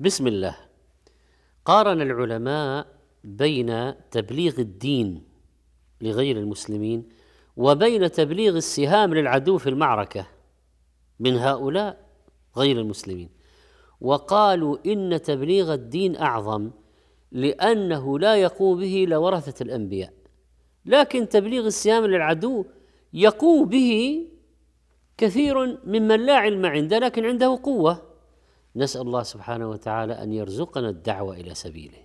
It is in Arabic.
بسم الله قارن العلماء بين تبليغ الدين لغير المسلمين وبين تبليغ السهام للعدو في المعركه من هؤلاء غير المسلمين وقالوا ان تبليغ الدين اعظم لانه لا يقوم به الا ورثه الانبياء لكن تبليغ السهام للعدو يقوم به كثير ممن لا علم عنده لكن عنده قوه نسال الله سبحانه وتعالى ان يرزقنا الدعوه الى سبيله